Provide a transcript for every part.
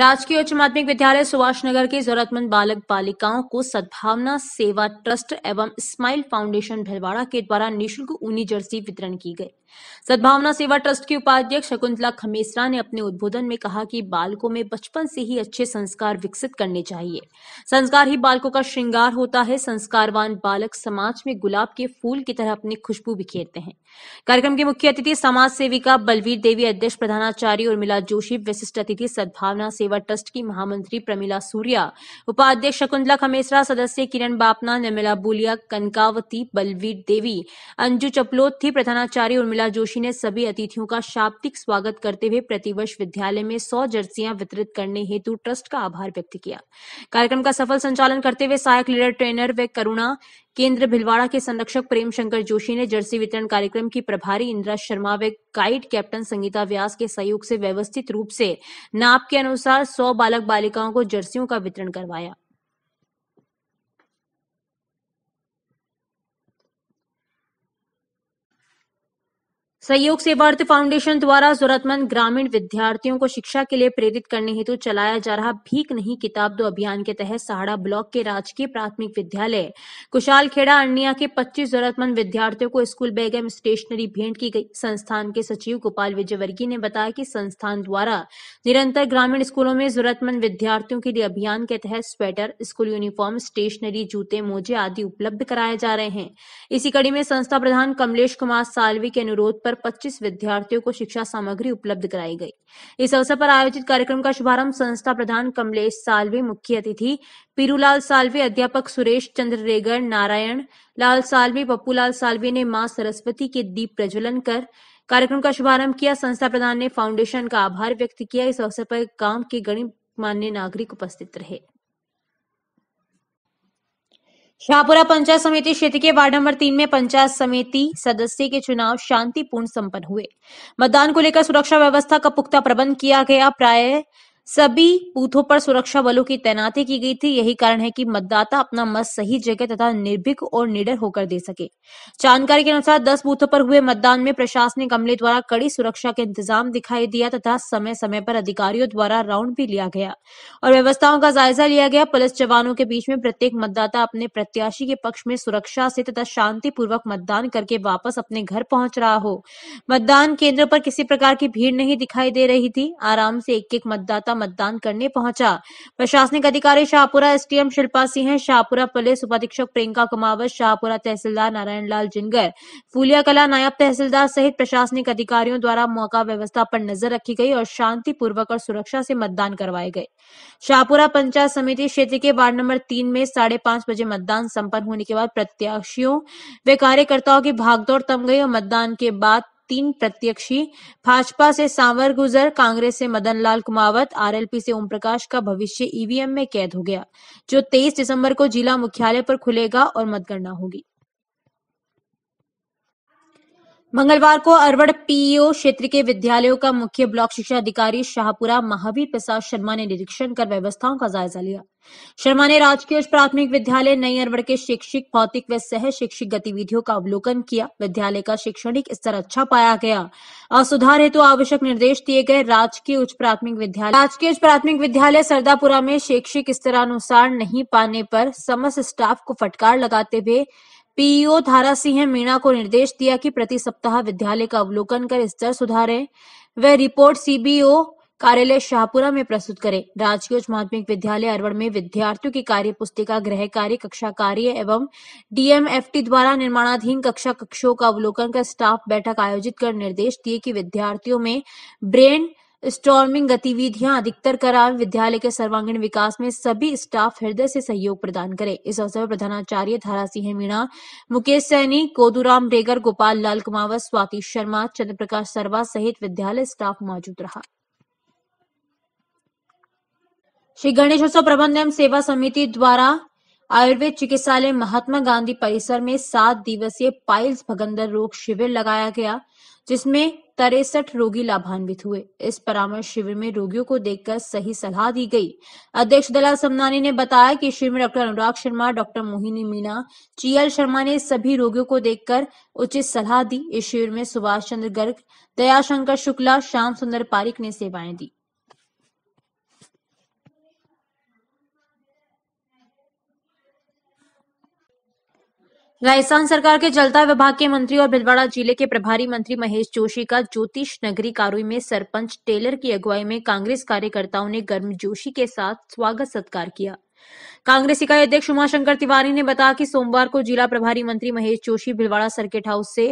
राजकीय उच्च माध्यमिक विद्यालय सुभाष नगर के जरूरतमंद बालक बालिकाओं को सद्भावना सेवा ट्रस्ट एवं स्माइल फाउंडेशन भिलवाड़ा के द्वारा निःशुल्क ऊनी जर्सी वितरण की गई सद्भावना सेवा ट्रस्ट की उपाध्यक्ष शकुंतला खमेसरा ने अपने उद्बोधन में कहा कि बालकों में बचपन से ही अच्छे संस्कार विकसित करने चाहिए संस्कार ही बालकों का श्रृंगार होता है संस्कारवान बालक समाज में गुलाब के फूल की तरह अपनी खुशबू बिखेरते हैं कार्यक्रम के मुख्य अतिथि समाज सेविका बलवीर देवी अध्यक्ष प्रधानाचार्य उर्मिला जोशी विशिष्ट अतिथि सद्भावना सेवा ट्रस्ट की महामंत्री प्रमिला सूर्या उपाध्यक्ष शकुंतला खमेसरा सदस्य किरण बापना निर्मिला बुलिया कनकावती बलवीर देवी अंजू चपलोत थी प्रधानाचार्य उर्मिला प्रमिला जोशी ने सभी अतिथियों का शाब्दिक स्वागत करते हुए प्रतिवर्ष विद्यालय में सौ जर्सियां वितरित करने हेतु ट्रस्ट का आभार व्यक्त किया कार्यक्रम का सफल संचालन करते हुए सहायक लीडर ट्रेनर व करुणा केंद्र भिलवाड़ा के संरक्षक प्रेम शंकर जोशी ने जर्सी वितरण कार्यक्रम की प्रभारी इंदिरा शर्मा व गाइड कैप्टन संगीता व्यास के सहयोग से व्यवस्थित रूप से नाप के अनुसार सौ बालक बालिकाओं को जर्सियों का वितरण करवाया सहयोग सेवार्थ फाउंडेशन द्वारा जरूरतमंद ग्रामीण विद्यार्थियों को शिक्षा के लिए प्रेरित करने हेतु चलाया जा रहा भीख नहीं किताब दो अभियान के तहत सहाड़ा ब्लॉक के राजकीय प्राथमिक विद्यालय कुशाल खेड़ा अन्निया के 25 जरूरतमंद विद्यार्थियों को स्कूल बैग एवं स्टेशनरी भेंट की गई संस्थान के सचिव गोपाल विजयवर्गीय ने बताया की संस्थान द्वारा निरंतर ग्रामीण स्कूलों में जरूरतमंद विद्यार्थियों के लिए अभियान के तहत स्वेटर स्कूल यूनिफॉर्म स्टेशनरी जूते मोजे आदि उपलब्ध कराए जा रहे हैं इसी कड़ी में संस्था प्रधान कमलेश कुमार सालवी के अनुरोध पर 25 विद्यार्थियों को शिक्षा सामग्री उपलब्ध कराई गई इस अवसर पर आयोजित कार्यक्रम का शुभारंभ संस्था प्रधान कमलेश सालवे मुख्य अतिथि पीरूलाल सालवे अध्यापक सुरेश चंद्र रेगर नारायण लाल सालवे पप्पूलाल सालवे ने माँ सरस्वती के दीप प्रज्वलन कर कार्यक्रम का शुभारंभ किया संस्था प्रधान ने फाउंडेशन का आभार व्यक्त किया इस अवसर पर गांव के गणित मान्य नागरिक उपस्थित रहे शाहपुरा पंचायत समिति क्षेत्र के वार्ड नंबर तीन में पंचायत समिति सदस्य के चुनाव शांतिपूर्ण संपन्न हुए मतदान को लेकर सुरक्षा व्यवस्था का पुख्ता प्रबंध किया गया प्राय सभी बूथों पर सुरक्षा बलों की तैनाती की गई थी यही कारण है कि मतदाता अपना मत सही जगह तथा निर्भीक और निडर होकर दे सके जानकारी के अनुसार 10 बूथों पर हुए मतदान में प्रशासनिक अमले द्वारा कड़ी सुरक्षा के इंतजाम दिखाई दिया तथा समय समय पर अधिकारियों द्वारा राउंड भी लिया गया और व्यवस्थाओं का जायजा लिया गया पुलिस जवानों के बीच में प्रत्येक मतदाता अपने प्रत्याशी के पक्ष में सुरक्षा से तथा शांतिपूर्वक मतदान करके वापस अपने घर पहुंच रहा हो मतदान केंद्र पर किसी प्रकार की भीड़ नहीं दिखाई दे रही थी आराम से एक एक मतदाता मतदान करने पहुंचा प्रशासनिक अधिकारी शाहपुरा एसटीएम शिल्पा सिंह शाहपुरा पुलिस उपाधीक्षक प्रियंका कुमावत शाहपुरा तहसीलदार नारायण लाल जिनगर फूलिया कला नायब तहसीलदार सहित प्रशासनिक अधिकारियों द्वारा मौका व्यवस्था पर नजर रखी गई और शांतिपूर्वक और सुरक्षा से मतदान करवाए गए शाहपुरा पंचायत समिति क्षेत्र के वार्ड नंबर तीन में साढ़े पांच बजे मतदान संपन्न होने के बाद प्रत्याशियों व कार्यकर्ताओं की भागदौड़ तम गई और मतदान के बाद तीन प्रत्यक्षी भाजपा से सांवर गुजर कांग्रेस से मदन लाल कुमावत आरएलपी से ओम प्रकाश का भविष्य ईवीएम में कैद हो गया जो 23 दिसंबर को जिला मुख्यालय पर खुलेगा और मतगणना होगी मंगलवार को अरवड़ पीईओ क्षेत्र के विद्यालयों का मुख्य ब्लॉक शिक्षा अधिकारी शाहपुरा महावीर प्रसाद शर्मा ने निरीक्षण कर व्यवस्थाओं का जायजा लिया शर्मा ने राजकीय प्राथमिक विद्यालय नई अरवड़ के शैक्षिक भौतिक व सह शैक्षिक गतिविधियों का अवलोकन किया विद्यालय का शैक्षणिक स्तर अच्छा पाया गया और सुधार हेतु तो आवश्यक निर्देश दिए गए राजकीय उच्च प्राथमिक विद्यालय राजकीय उच्च प्राथमिक विद्यालय सरदापुरा में शैक्षिक स्तरानुसार नहीं पाने पर समस्त स्टाफ को फटकार लगाते हुए पीईओ धारा सिंह मीणा को निर्देश दिया कि प्रति सप्ताह विद्यालय का अवलोकन कर स्तर सुधारें वह रिपोर्ट सीबीओ कार्यालय शाहपुरा में प्रस्तुत करें राजकीय उच्च माध्यमिक विद्यालय अरवड़ में विद्यार्थियों की कार्य पुस्तिका गृह कार्य कक्षा कार्य एवं डीएमएफटी द्वारा निर्माणाधीन कक्षा कक्षों का अवलोकन कर स्टाफ बैठक आयोजित कर निर्देश दिए कि विद्यार्थियों में ब्रेन स्टॉर्मिंग गतिविधियां अधिकतर करावे विद्यालय के सर्वांगीण विकास में सभी स्टाफ हृदय से सहयोग प्रदान करें इस अवसर पर प्रधानाचार्य धारा सिंह मीणा मुकेश सैनी कोदूराम डेगर गोपाल लाल कुमावत स्वाति शर्मा चंद्रप्रकाश सरवा सहित विद्यालय स्टाफ मौजूद रहा श्री गणेशोत्सव प्रबंध एवं सेवा समिति द्वारा आयुर्वेद चिकित्सालय महात्मा गांधी परिसर में सात दिवसीय पाइल्स भगंदर रोग शिविर लगाया गया जिसमें तिरसठ रोगी लाभान्वित हुए इस परामर्श शिविर में रोगियों को देखकर सही सलाह दी गई अध्यक्ष दलाल समनानी ने बताया कि शिविर में doctor Anurag Sharma doctor Mohini Meena CL Sharma ने सभी रोगियों को देखकर उचित सलाह दी इस शिविर में सुभाष चंद्र गर्ग दयाशंकर शुक्ला श्याम सुंदर पारिक ने सेवाएं दी राजस्थान सरकार के जलता विभाग के मंत्री और भिलवाड़ा जिले के प्रभारी मंत्री महेश जोशी का ज्योतिष नगरी कारुई में सरपंच टेलर की अगुवाई में कांग्रेस कार्यकर्ताओं ने गर्मजोशी के साथ स्वागत सत्कार किया कांग्रेस इकाई अध्यक्ष उमाशंकर तिवारी ने बताया कि सोमवार को जिला प्रभारी मंत्री महेश जोशी भिलवाड़ा सर्किट हाउस से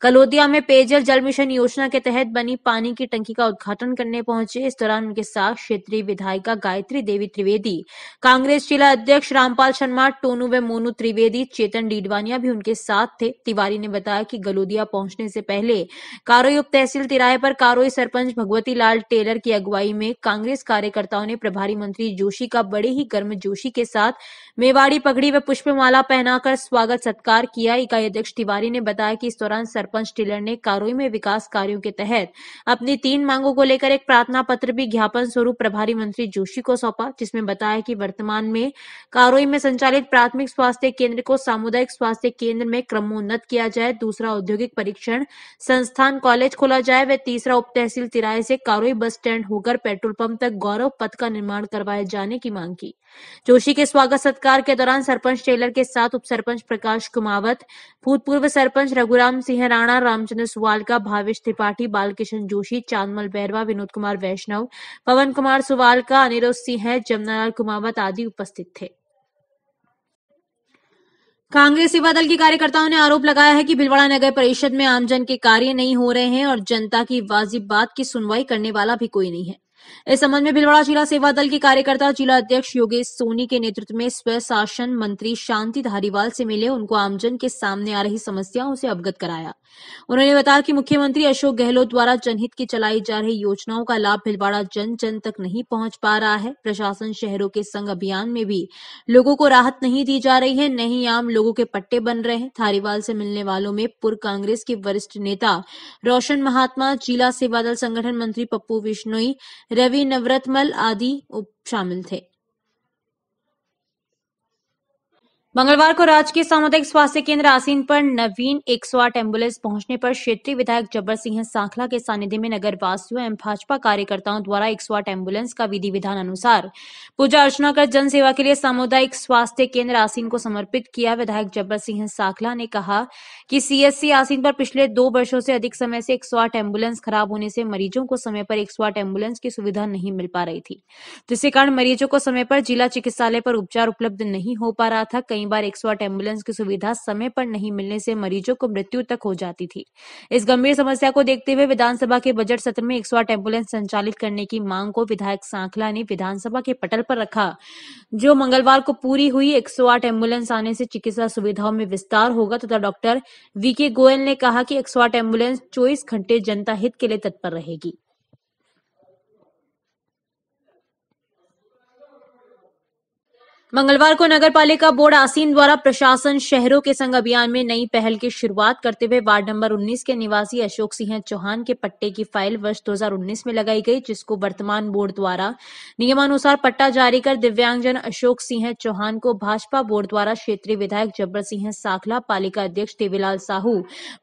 कलोदिया में पेयजल जल मिशन योजना के तहत बनी पानी की टंकी का उद्घाटन करने पहुंचे इस दौरान उनके साथ क्षेत्रीय विधायिका गायत्री देवी त्रिवेदी कांग्रेस जिला अध्यक्ष रामपाल शर्मा टोनू व मोनू त्रिवेदी चेतन डीडवानिया भी उनके साथ थे तिवारी ने बताया कि गलोदिया पहुंचने से पहले कारोई उप तहसील तिराए पर कारोई सरपंच भगवती लाल टेलर की अगुवाई में कांग्रेस कार्यकर्ताओं ने प्रभारी मंत्री जोशी का बड़े ही गर्म जोशी के साथ साथ मेवाड़ी पगड़ी व पुष्पमाला पहनाकर स्वागत सत्कार किया इकाई अध्यक्ष तिवारी ने बताया कि इस दौरान सरपंच टिलर ने कारोई में विकास कार्यों के तहत अपनी तीन मांगों को लेकर एक प्रार्थना पत्र भी ज्ञापन स्वरूप प्रभारी मंत्री जोशी को सौंपा जिसमें बताया कि वर्तमान में कारोई में संचालित प्राथमिक स्वास्थ्य केंद्र को सामुदायिक स्वास्थ्य केंद्र में क्रमोन्नत किया जाए दूसरा औद्योगिक परीक्षण संस्थान कॉलेज खोला जाए व तीसरा उप तहसील तिराए से कारोई बस स्टैंड होकर पेट्रोल पंप तक गौरव पथ का निर्माण करवाए जाने की मांग की जोशी के स्वागत सत्कार के दौरान सरपंच टेलर के साथ उप सरपंच प्रकाश कुमावत भूतपूर्व सरपंच रघुराम सिंह राणा रामचंद्र सुवालका भावेश त्रिपाठी बालकिशन जोशी चांदमल बैरवा विनोद कुमार वैष्णव पवन कुमार सुवालका अनिरुद्ध सिंह जमुनालाल कुमावत आदि उपस्थित थे कांग्रेस सेवा दल के कार्यकर्ताओं ने आरोप लगाया है कि भिलवाड़ा नगर परिषद में आमजन के कार्य नहीं हो रहे हैं और जनता की वाजिब बात की सुनवाई करने वाला भी कोई नहीं है इस संबंध में भिलवाड़ा जिला सेवा दल के कार्यकर्ता जिला अध्यक्ष योगेश सोनी के नेतृत्व में स्वशासन मंत्री शांति धारीवाल से मिले उनको आमजन के सामने आ रही समस्याओं से अवगत कराया उन्होंने बताया कि मुख्यमंत्री अशोक गहलोत द्वारा जनहित की चलाई जा रही योजनाओं का लाभ भिलवाड़ा जन जन तक नहीं पहुंच पा रहा है प्रशासन शहरों के संघ अभियान में भी लोगों को राहत नहीं दी जा रही है नहीं आम लोगों के पट्टे बन रहे हैं धारीवाल से मिलने वालों में पूर्व कांग्रेस के वरिष्ठ नेता रोशन महात्मा जिला सेवादल संगठन मंत्री पप्पू विश्नोई रवि नवरतमल आदि शामिल थे मंगलवार को राजकीय सामुदायिक स्वास्थ्य केंद्र आसीन पर नवीन 108 एम्बुलेंस पहुंचने पर क्षेत्रीय विधायक जब्बर सिंह सांखला के सानिध्य में नगर वासियों एवं भाजपा कार्यकर्ताओं द्वारा 108 एम्बुलेंस का विधि विधान अनुसार पूजा अर्चना कर जनसेवा के लिए सामुदायिक स्वास्थ्य केंद्र आसीन को समर्पित किया विधायक जब्बर सिंह सांखला ने कहा कि सीएससी आसीन पर पिछले दो वर्षो से अधिक समय से एक एम्बुलेंस खराब होने से मरीजों को समय पर एक एम्बुलेंस की सुविधा नहीं मिल पा रही थी जिसके कारण मरीजों को समय पर जिला चिकित्सालय पर उपचार उपलब्ध नहीं हो पा रहा था कई कई बार 108 एम्बुलेंस की सुविधा समय पर नहीं मिलने से मरीजों को मृत्यु तक हो जाती थी इस गंभीर समस्या को देखते हुए विधानसभा के बजट सत्र में 108 एम्बुलेंस संचालित करने की मांग को विधायक सांखला ने विधानसभा के पटल पर रखा जो मंगलवार को पूरी हुई आठ एम्बुलेंस आने से चिकित्सा सुविधाओं में विस्तार होगा तथा डॉक्टर वीके गोयल ने कहा कि आठ एम्बुलेंस चौबीस घंटे जनता हित के लिए तत्पर रहेगी मंगलवार को नगर पालिका बोर्ड आसीन द्वारा प्रशासन शहरों के संग अभियान में नई पहल की शुरुआत करते हुए वार्ड नंबर 19 के निवासी अशोक सिंह चौहान के पट्टे की फाइल वर्ष 2019 में लगाई गई जिसको वर्तमान बोर्ड द्वारा नियमानुसार पट्टा जारी कर दिव्यांगजन अशोक सिंह चौहान को भाजपा बोर्ड द्वारा क्षेत्रीय विधायक जब्बर सिंह साखला पालिका अध्यक्ष देवीलाल साहू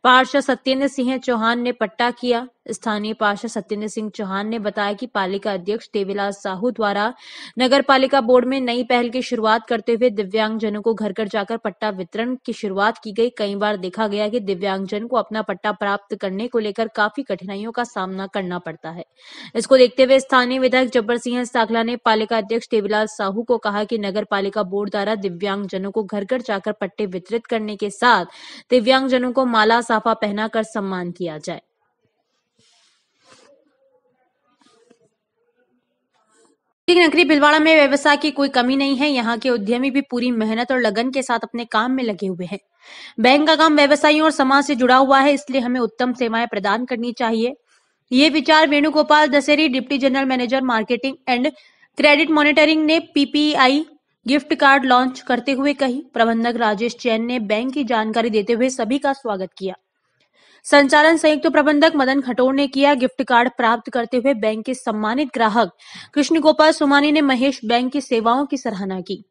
पार्षद सत्येंद्र सिंह चौहान ने पट्टा किया स्थानीय पार्षद सत्येंद्र सिंह चौहान ने बताया कि पालिका अध्यक्ष देवीलाल साहू द्वारा नगर पालिका बोर्ड में नई पहल की शुरुआत करते हुए दिव्यांगजनों को घर घर जाकर पट्टा वितरण की शुरुआत की गई कई बार देखा गया कि दिव्यांगजन को अपना पट्टा प्राप्त करने को लेकर काफी कठिनाइयों का सामना करना पड़ता है इसको देखते हुए स्थानीय विधायक जब्बर सिंह साखला ने पालिका अध्यक्ष देवीलाल साहू को कहा कि नगर पालिका बोर्ड द्वारा दिव्यांगजनों को घर घर जाकर पट्टे वितरित करने के साथ दिव्यांगजनों को माला साफा पहनाकर सम्मान किया जाए नगरी भिलवाड़ा में व्यवसाय की कोई कमी नहीं है यहाँ के उद्यमी भी पूरी मेहनत और लगन के साथ अपने काम में लगे हुए हैं बैंक का काम व्यवसायियों और समाज से जुड़ा हुआ है इसलिए हमें उत्तम सेवाएं प्रदान करनी चाहिए ये विचार Venugopal Dasahari deputy general manager marketing and credit monitoring ने पीपीआई गिफ्ट कार्ड लॉन्च करते हुए कही प्रबंधक राजेश चैन ने बैंक की जानकारी देते हुए सभी का स्वागत किया संचालन संयुक्त प्रबंधक मदन खटोर ने किया गिफ्ट कार्ड प्राप्त करते हुए बैंक के सम्मानित ग्राहक कृष्ण गोपाल सोमानी ने महेश बैंक की सेवाओं की सराहना की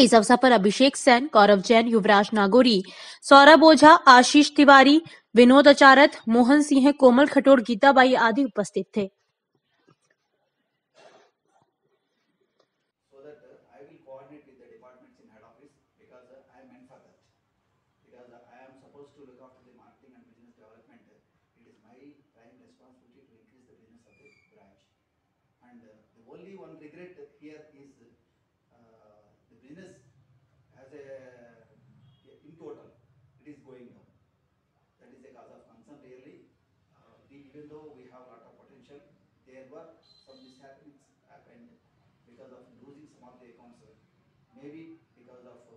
इस अवसर पर अभिषेक सैन गौरव जैन युवराज नागोरी सौरभ ओझा आशीष तिवारी विनोद अचारत मोहन सिंह कोमल खटोर गीताबाई आदि उपस्थित थे maybe because of uh,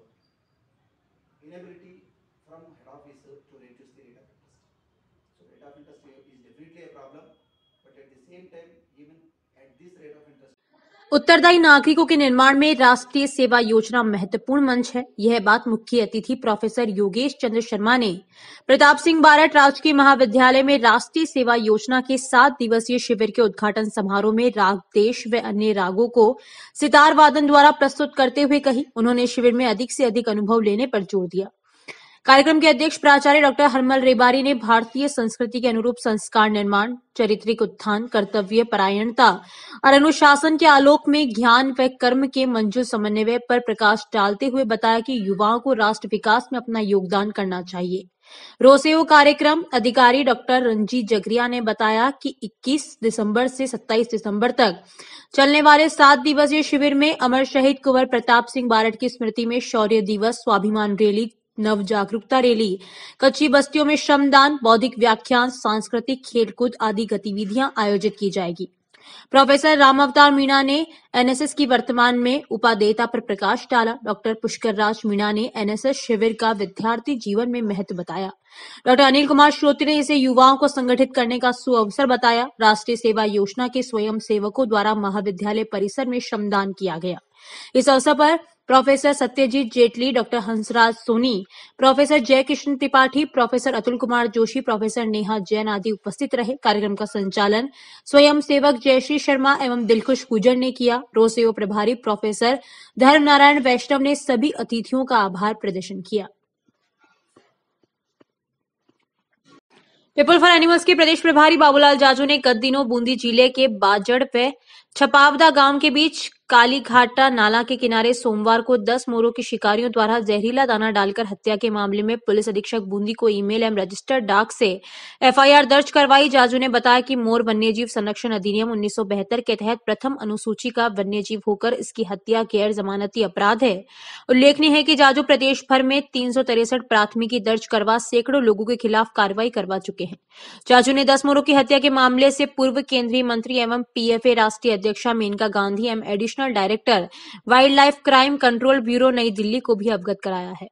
inability from head office uh, to reduce the rate of interest. So rate of interest is definitely a problem, but at the same time, even at this rate of interest, उत्तरदायी नागरिकों के निर्माण में राष्ट्रीय सेवा योजना महत्वपूर्ण मंच है यह बात मुख्य अतिथि प्रोफेसर योगेश चंद्र शर्मा ने प्रताप सिंह बारट राजकीय महाविद्यालय में राष्ट्रीय सेवा योजना के सात दिवसीय शिविर के उद्घाटन समारोह में राग देश व अन्य रागों को सितार वादन द्वारा प्रस्तुत करते हुए कही उन्होंने शिविर में अधिक से अधिक अनुभव लेने पर जोर दिया कार्यक्रम के अध्यक्ष प्राचार्य डॉक्टर हरमल रेबारी ने भारतीय संस्कृति के अनुरूप संस्कार निर्माण चरित्रिक उत्थान कर्तव्य परायणता और अनुशासन के आलोक में ज्ञान व कर्म के मंजूर समन्वय पर प्रकाश डालते हुए बताया कि युवाओं को राष्ट्र विकास में अपना योगदान करना चाहिए रोसेओ कार्यक्रम अधिकारी डॉक्टर रंजीत जगरिया ने बताया कि 21 दिसंबर से 27 दिसंबर तक चलने वाले सात दिवसीय शिविर में अमर शहीद कुंवर प्रताप सिंह बारट की स्मृति में शौर्य दिवस स्वाभिमान रैली नव जागरूकता रैली कच्ची बस्तियों में श्रमदान बौद्धिक व्याख्यान सांस्कृतिक खेलकूद आदि गतिविधियां आयोजित की जाएगी प्रोफेसर राम अवतार मीणा ने एनएसएस की वर्तमान में उपादेयता पर प्रकाश डाला डॉक्टर पुष्कर राज मीणा ने एनएसएस शिविर का विद्यार्थी जीवन में महत्व बताया डॉक्टर अनिल कुमार श्रोत्री ने इसे युवाओं को संगठित करने का सुअवसर बताया राष्ट्रीय सेवा योजना के स्वयं सेवकों द्वारा महाविद्यालय परिसर में श्रमदान किया गया इस अवसर पर professor Satyajit Jaitley doctor Hansraj Soni professor Jai Kishan Tripathi professor Atul Kumar Joshi professor Neha Jain आदि उपस्थित रहे कार्यक्रम का संचालन स्वयं सेवक जयश्री शर्मा एवं दिलखुश गुजर ने किया रोसेओ प्रभारी प्रोफेसर धर्म नारायण वैष्णव ने सभी अतिथियों का आभार प्रदर्शन किया पीपल फॉर एनिमल्स के प्रदेश प्रभारी बाबूलाल जाजू ने गत दिनों बूंदी जिले के बाजड़ पे छपावदा गांव के बीच कालीघाटा नाला के किनारे सोमवार को 10 मोरों के शिकारियों द्वारा जहरीला दाना डालकर हत्या के मामले में पुलिस अधीक्षक बूंदी को ईमेल एवं रजिस्टर डाक से एफआईआर दर्ज करवाई जाजू ने बताया कि मोर वन्यजीव संरक्षण अधिनियम उन्नीस के तहत प्रथम अनुसूची का वन्यजीव होकर इसकी हत्या गैर जमानती अपराध है उल्लेखनीय है कि जाजू प्रदेश भर में तीन प्राथमिकी दर्ज करवा सैकड़ों लोगों के खिलाफ कार्रवाई करवा चुके हैं जाजू ने दस मोरों की हत्या के मामले से पूर्व केंद्रीय मंत्री एवं पीएफए राष्ट्रीय अध्यक्षा मेनका गांधी एवं additional additional director wildlife crime control bureau New Delhi को भी अवगत कराया है